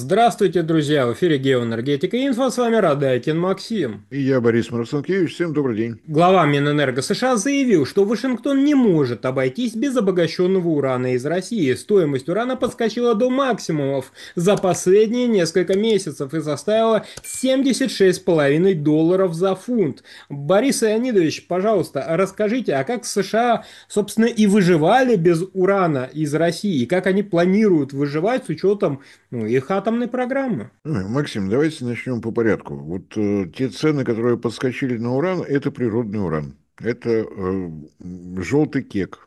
Здравствуйте, друзья! В эфире «Геоэнергетика Инфо». С вами Радайкин Максим. И я, Борис Марсанкевич. Всем добрый день. Глава Минэнерго США заявил, что Вашингтон не может обойтись без обогащенного урана из России. Стоимость урана подскочила до максимумов за последние несколько месяцев и составила 76,5 долларов за фунт. Борис Леонидович, пожалуйста, расскажите, а как США, собственно, и выживали без урана из России? Как они планируют выживать с учетом ну, их атак? атомной программы. Э, Максим, давайте начнем по порядку. Вот э, те цены, которые подскочили на уран, это природный уран. Это э, желтый кек,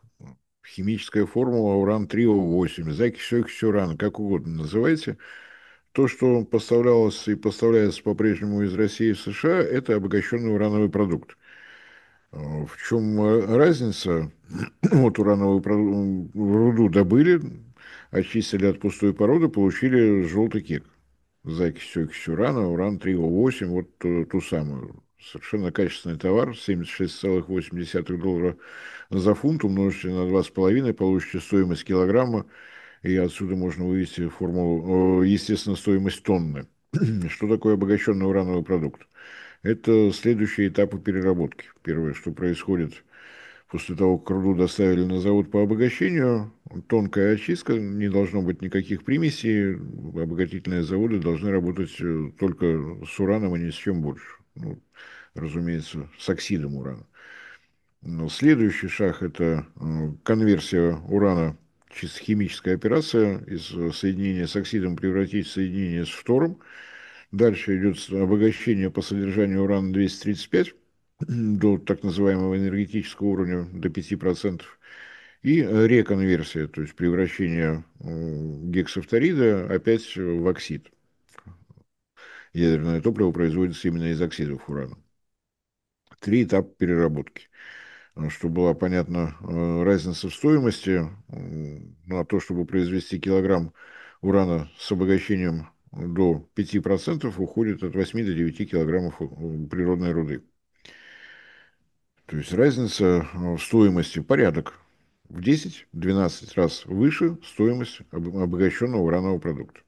химическая формула уран-3О8, закись окись урана, как угодно называйте. То, что поставлялось и поставляется по-прежнему из России в США, это обогащенный урановый продукт. Э, в чем э, разница? Вот урановую руду добыли, очистили от пустой породы, получили желтый кек. все урана, уран 3 о вот ту, э, ту самую. Совершенно качественный товар, 76,8 доллара за фунт, умножите на 2,5, получите стоимость килограмма, и отсюда можно вывести формулу, э, естественно, стоимость тонны. Что такое обогащенный урановый продукт? Это следующие этапы переработки. Первое, что происходит – После того, как руду доставили на завод по обогащению, тонкая очистка, не должно быть никаких примесей, обогатительные заводы должны работать э, только с ураном и не с чем больше. Ну, разумеется, с оксидом урана. Следующий шаг – это э, конверсия урана, чисто химическая операция, из э, соединения с оксидом превратить в соединение с фтором. Дальше идет обогащение по содержанию урана-235 до так называемого энергетического уровня, до 5%, и реконверсия, то есть превращение гексафторида опять в оксид. Ядерное топливо производится именно из оксидов урана. Три этапа переработки. Ну, чтобы была понятна э, разница в стоимости, на то, чтобы произвести килограмм урана с обогащением до 5%, уходит от 8 до 9 килограммов э, природной руды. То есть разница э, в стоимости порядок в 10-12 раз выше стоимость обогащенного уранового продукта.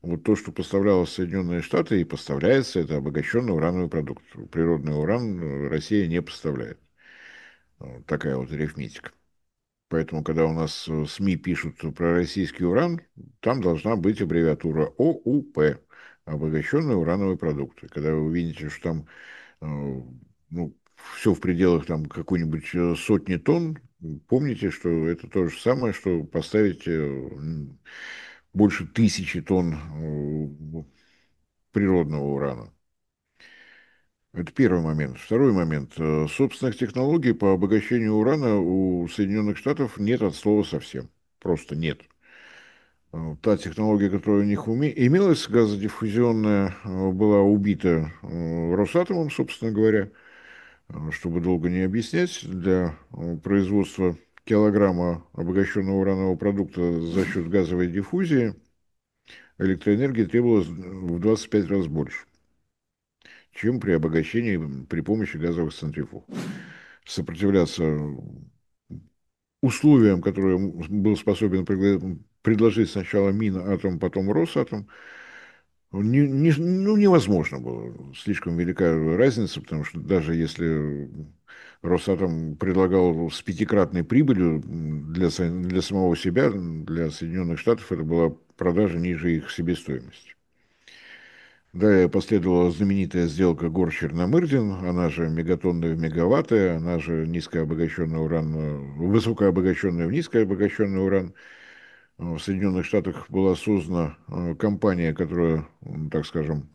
Вот то, что поставляло Соединенные Штаты и поставляется, это обогащенный урановый продукт. Природный уран э, Россия не поставляет. такая вот арифметика. Поэтому, когда у нас э, СМИ пишут про российский уран, там должна быть аббревиатура ОУП – обогащенные урановые продукты. Когда вы увидите, что там ну, все в пределах там какой-нибудь э, сотни тонн, помните, что это то же самое, что поставить э, больше тысячи тонн э, природного урана. Это первый момент. Второй момент. Собственных технологий по обогащению урана у Соединенных Штатов нет от слова совсем. Просто нет. Та технология, которая у них уме... имелась, газодиффузионная, была убита Росатомом, собственно говоря – Э, чтобы долго не объяснять, для э, производства килограмма обогащенного уранового продукта за счет газовой диффузии электроэнергии требовалось в 25 раз больше, чем при обогащении при помощи газовых центрифуг. Сопротивляться э, условиям, которые был способен предложить сначала Минатом, потом Росатом, ну, не, не, ну, невозможно было. Слишком велика разница, потому что даже если Росатом предлагал с пятикратной прибылью для, для самого себя, для Соединенных Штатов, это была продажа ниже их себестоимости. Далее последовала знаменитая сделка Гор-Черномырдин, она же мегатонная в мегаватты, она же низкообогащенный уран, высокообогащенный в низкообогащенный уран – в Соединенных Штатах была создана э, компания, которая, так скажем,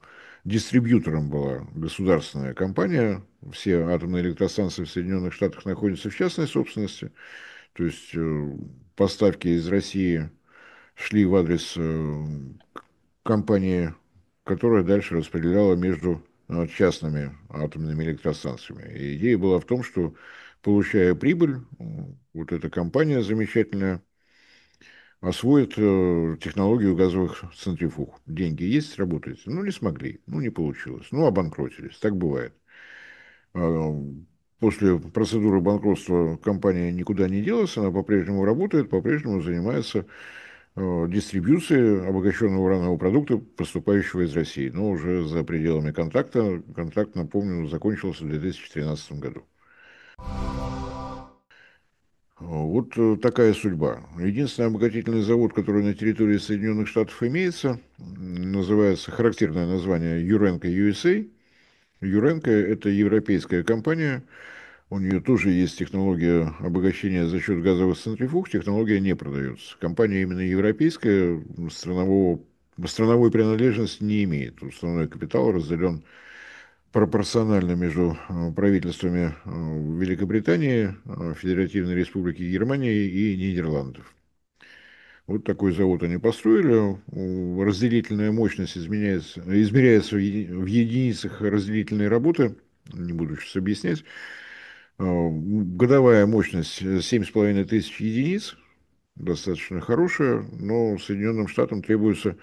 дистрибьютором была государственная компания. Все атомные электростанции в Соединенных Штатах находятся в частной собственности. То есть э, поставки из России шли в адрес э, компании, которая дальше распределяла между частными атомными электростанциями. И идея была в том, что, получая прибыль, вот эта компания замечательная – освоят э, технологию газовых центрифуг. Деньги есть, работаете? Ну, не смогли, ну, не получилось, ну, обанкротились, так бывает. А, после процедуры банкротства компания никуда не делась, она по-прежнему работает, по-прежнему занимается э, дистрибьюцией обогащенного уранового продукта, поступающего из России, но уже за пределами контракта. Контракт, напомню, закончился в 2013 году. Вот э, такая судьба. Единственный обогатительный завод, который на территории Соединенных Штатов имеется, называется, характерное название Юренко USA. А». Юренко – это европейская компания, у нее тоже есть технология обогащения за счет газовых центрифуг, технология не продается. Компания именно европейская, странового, страновой принадлежности не имеет. Страновой капитал разделен пропорционально между э, правительствами э, Великобритании, э, Федеративной Республики Германии и Нидерландов. Вот такой завод они построили. Разделительная мощность изменяется, измеряется в единицах разделительной работы. Не буду сейчас объяснять. Годовая мощность 7,5 тысяч единиц. Достаточно хорошая, но Соединенным Штатам требуется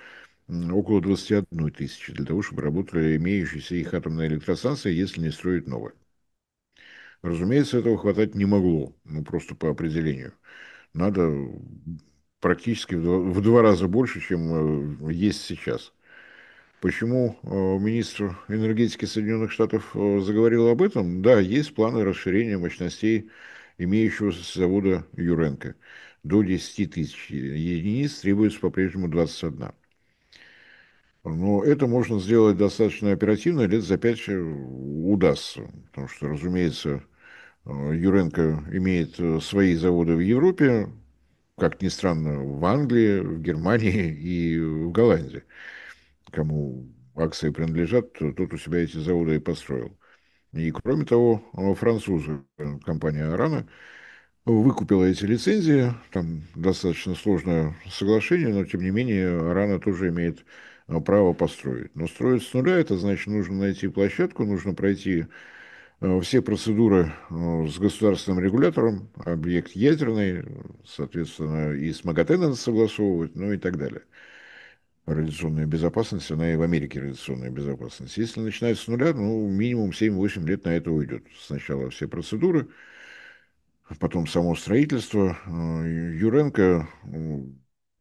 около 21 тысячи для того, чтобы работали имеющиеся их атомные электростанции, если не строить новые. Разумеется, этого хватать не могло, ну просто по определению. Надо практически в два, в два раза больше, чем э, есть сейчас. Почему э, министр энергетики Соединенных Штатов э, заговорил об этом? Да, есть планы расширения мощностей имеющегося завода Юренко. До 10 тысяч единиц требуется по-прежнему 21. Но ну, это можно сделать достаточно оперативно, лет за пять э, удастся. Потому что, разумеется, э, Юренко имеет э, свои заводы в Европе, как ни странно, в Англии, в Германии и в Голландии. Кому акции принадлежат, тот у себя эти заводы и построил. И, кроме того, французы, компания «Арана», выкупила эти лицензии. Там достаточно сложное соглашение, но, тем не менее, «Арана» тоже имеет а право построить. Но строить с нуля, это значит, нужно найти площадку, нужно пройти э, все процедуры э, с государственным регулятором, объект ядерный, соответственно, и с МАГАТЭ надо согласовывать, ну и так далее. Радиационная безопасность, она и в Америке радиационная безопасность. Если начинать с нуля, ну, минимум 7-8 лет на это уйдет. Сначала все процедуры, потом само строительство. Э, Юренко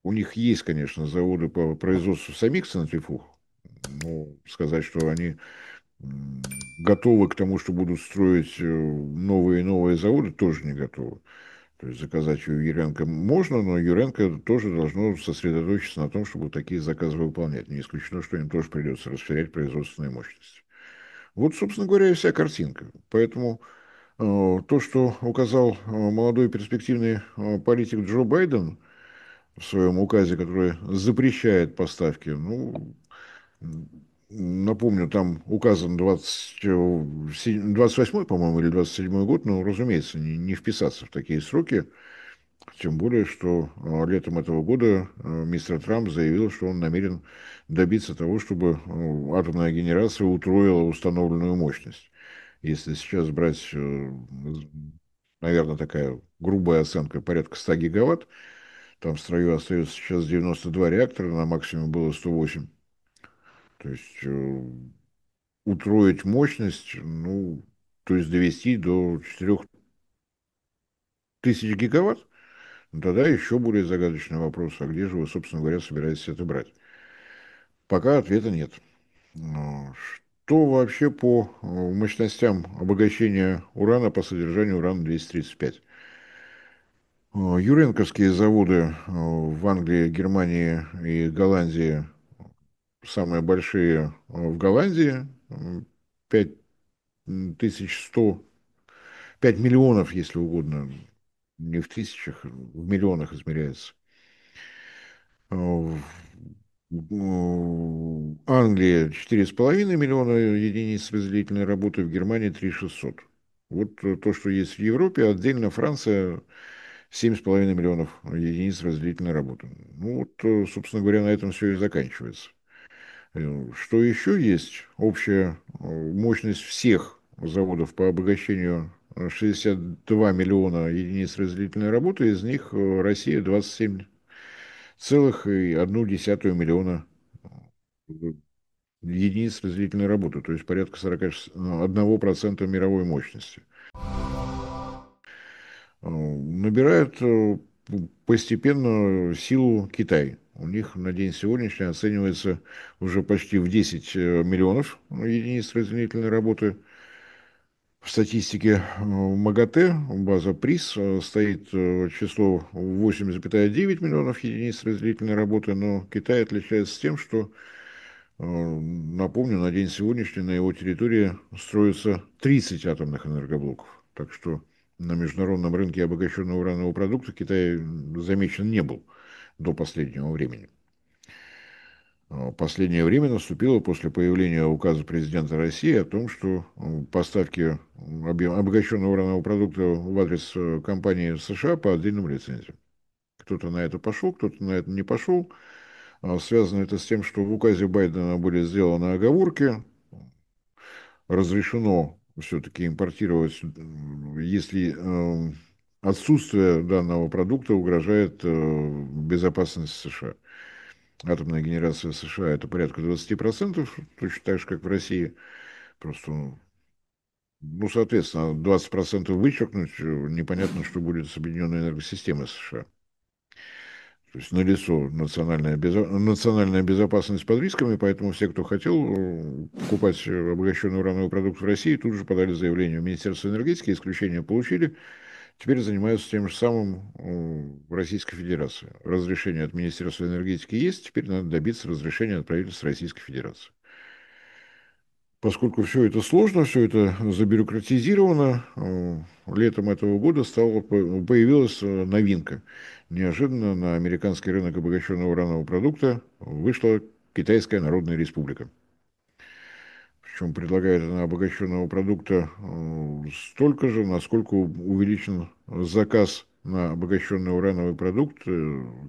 у них есть, конечно, заводы по производству самих центрифуг. Но сказать, что они готовы к тому, что будут строить э, новые и новые заводы, тоже не готовы. То есть заказать у Юренко можно, но Юренко тоже должно сосредоточиться на том, чтобы такие заказы выполнять. Не исключено, что им тоже придется расширять производственные мощности. Вот, собственно говоря, и вся картинка. Поэтому э, то, что указал э, молодой перспективный политик Джо Байден – в своем указе, который запрещает поставки. Ну, напомню, там указан 27, 28 по-моему, или 27 год, но, разумеется, не, не вписаться в такие сроки. Тем более, что а, летом этого года а, мистер Трамп заявил, что он намерен добиться того, чтобы а, атомная генерация утроила установленную мощность. Если сейчас брать, э, наверное, такая грубая оценка порядка 100 гигаватт, там в строю остается сейчас 92 реактора, на максимум было 108. То есть э, утроить мощность, ну, то есть довести до тысяч гигаватт, ну, тогда еще более загадочный вопрос, а где же вы, собственно говоря, собираетесь это брать? Пока ответа нет. Что вообще по э, мощностям обогащения урана по содержанию урана-235? Юренковские заводы э, в Англии, Германии и Голландии самые большие э, в Голландии. 5100, 5 миллионов, если угодно, не в тысячах, а в миллионах измеряется. Э, в Англии 4,5 миллиона единиц разделительной работы, в Германии 3600. Вот то, что есть в Европе, отдельно Франция 7,5 миллионов единиц разделительной работы. Ну вот, э, собственно говоря, на этом все и заканчивается. Э, что еще есть? Общая э, мощность всех заводов по обогащению 62 миллиона единиц разделительной работы, из них Россия 27,1 миллиона единиц разделительной работы, то есть порядка 41% мировой мощности. Ну, набирает э, постепенно силу Китай. У них на день сегодняшний оценивается уже почти в 10 э, миллионов ну, единиц разъединительной работы. В статистике э, МАГАТЭ, база ПРИС, стоит число 8,9 миллионов единиц разделительной работы, но Китай отличается тем, что, напомню, на день сегодняшний на его территории строится 30 атомных энергоблоков. Так что на международном рынке обогащенного уранового продукта Китай замечен не был до последнего времени. Э, последнее время наступило после появления указа президента России о том, что поставки обогащенного уранового продукта в адрес э, компании США по отдельным лицензиям. Кто-то на это пошел, кто-то на это не пошел. А связано это с тем, что в указе Байдена были сделаны оговорки, разрешено все-таки импортировать, если эм, отсутствие данного продукта угрожает э, безопасности США. Атомная генерация США – это порядка 20%, точно так же, как в России. Просто, ну, ну соответственно, 20% вычеркнуть, э, непонятно, что будет с объединенной энергосистемой США. То есть налицо национальная, безо... национальная безопасность под рисками, поэтому все, кто хотел э, покупать обогащенный урановый продукт в России, тут же подали заявление в Министерство энергетики, исключение получили. Теперь занимаются тем же самым э, в Российской Федерации. Разрешение от Министерства энергетики есть, теперь надо добиться разрешения от правительства Российской Федерации поскольку все это сложно, все это забюрократизировано, э, летом этого года стала, появилась э, новинка. Неожиданно на американский рынок обогащенного уранового продукта вышла Китайская Народная Республика. Причем предлагает она обогащенного продукта э, столько же, насколько увеличен заказ на обогащенный урановый продукт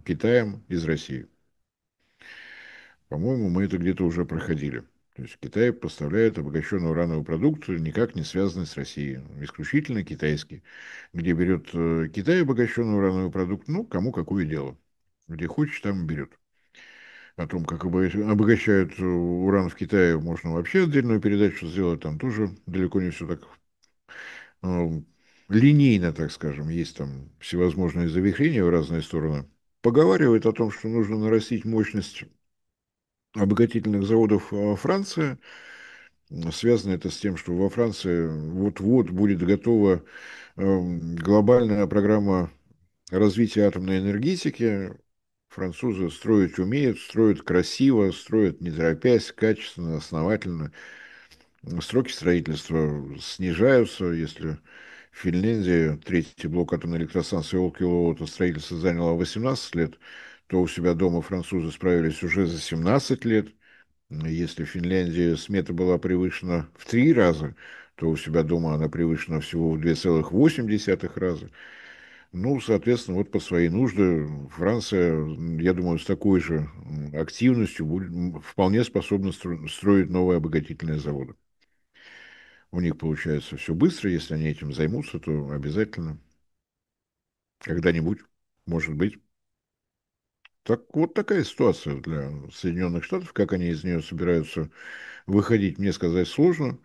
Китаем из России. По-моему, мы это где-то уже проходили. То есть Китай поставляет обогащенную урановую продукцию, никак не связанную с Россией, исключительно китайский. Где берет э, Китай обогащенную урановую продукцию, ну, кому какое дело. Где хочешь, там берет. О том, как обогащают э, уран в Китае, можно вообще отдельную передачу сделать, там тоже далеко не все так э, линейно, так скажем, есть там всевозможные завихрения в разные стороны, поговаривает о том, что нужно нарастить мощность обогатительных заводов э, Франции. Связано это с тем, что во Франции вот-вот будет готова эм, глобальная программа развития атомной энергетики. Французы строить умеют, строят красиво, строят не торопясь, качественно, основательно. Сроки строительства снижаются, если в Финляндии третий блок атомной электростанции Олкилоута строительство заняло 18 лет, то у себя дома французы справились уже за 17 лет. Если в Финляндии смета была превышена в три раза, то у себя дома она превышена всего в 2,8 раза. Ну, соответственно, вот по своей нужде Франция, я думаю, с такой же активностью будет, вполне способна строить новые обогатительные заводы. У них получается все быстро, если они этим займутся, то обязательно когда-нибудь, может быть, так вот такая ситуация для Соединенных Штатов, как они из нее собираются выходить, мне сказать сложно.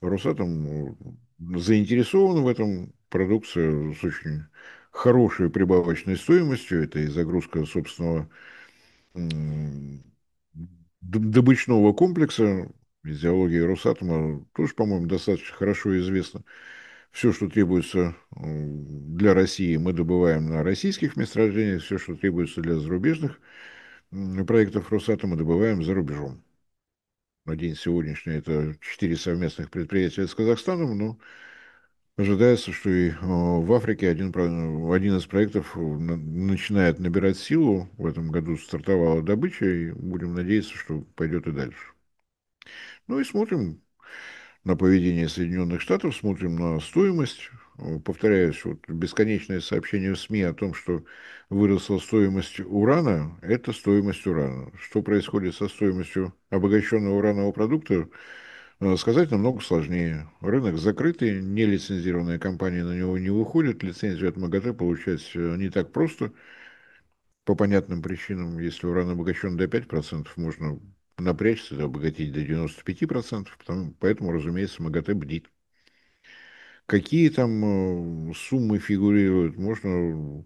Росатом э, заинтересован в этом, продукция с очень хорошей прибавочной стоимостью, это и загрузка собственного добычного комплекса, идеология Росатома тоже, по-моему, достаточно хорошо известна. Все, что требуется для России, мы добываем на российских месторождениях. Все, что требуется для зарубежных проектов Росатома, добываем за рубежом. На день сегодняшний это четыре совместных предприятия с Казахстаном, но ожидается, что и э, в Африке один, один из проектов э, начинает набирать силу. В этом году стартовала добыча, и будем надеяться, что пойдет и дальше. Ну и смотрим, на поведение Соединенных Штатов, смотрим на стоимость. Повторяюсь, вот бесконечное сообщение в СМИ о том, что выросла стоимость урана, это стоимость урана. Что происходит со стоимостью обогащенного уранового продукта, э, сказать намного сложнее. Рынок закрытый, нелицензированные компании на него не выходят. лицензию от МАГАТЭ получать э, не так просто. По понятным причинам, если уран обогащен до 5%, можно напрячься, обогатить до 95%, потому, поэтому, разумеется, МАГАТЭ бдит. Какие там э, суммы фигурируют, можно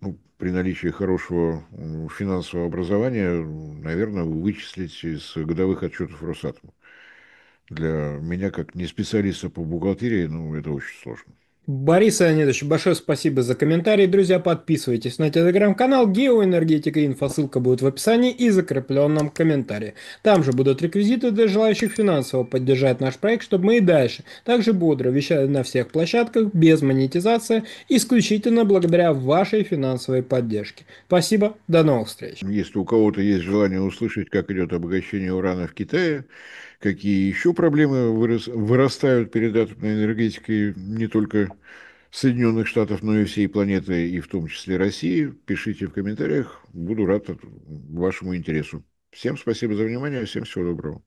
ну, при наличии хорошего финансового образования, наверное, вычислить из годовых отчетов Росатома. Для меня, как не специалиста по бухгалтерии, ну, это очень сложно. Борис Леонидович, большое спасибо за комментарий. Друзья, подписывайтесь на телеграм-канал Геоэнергетика Инфо. Ссылка будет в описании и закрепленном комментарии. Там же будут реквизиты для желающих финансово поддержать наш проект, чтобы мы и дальше также бодро вещали на всех площадках без монетизации, исключительно благодаря вашей финансовой поддержке. Спасибо, до новых встреч. Если у кого-то есть желание услышать, как идет обогащение урана в Китае, какие еще проблемы вырастают перед атомной энергетикой не только Соединенных Штатов, но и всей планеты, и в том числе России. Пишите в комментариях, буду рад вашему интересу. Всем спасибо за внимание, всем всего доброго.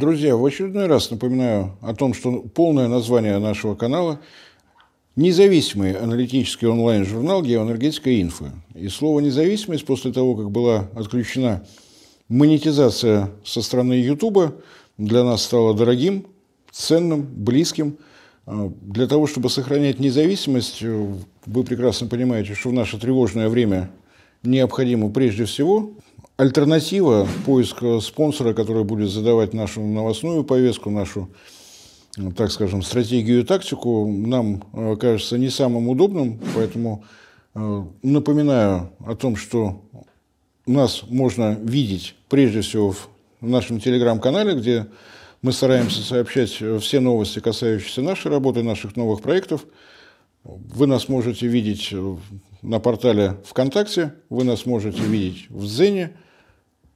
Друзья, в очередной раз напоминаю о том, что полное название нашего канала Независимый аналитический онлайн-журнал «Геоэнергетика инфо». И слово «независимость» после того, как была отключена монетизация со стороны Ютуба, для нас стало дорогим, ценным, близким. А, для того, чтобы сохранять независимость, вы прекрасно понимаете, что в наше тревожное время необходимо прежде всего альтернатива, поиск спонсора, который будет задавать нашу новостную повестку, нашу, так скажем, стратегию и тактику, нам э, кажется не самым удобным, поэтому э, напоминаю о том, что нас можно видеть прежде всего в нашем телеграм-канале, где мы стараемся сообщать все новости, касающиеся нашей работы, наших новых проектов. Вы нас можете видеть э, на портале ВКонтакте, вы нас можете видеть в Зене.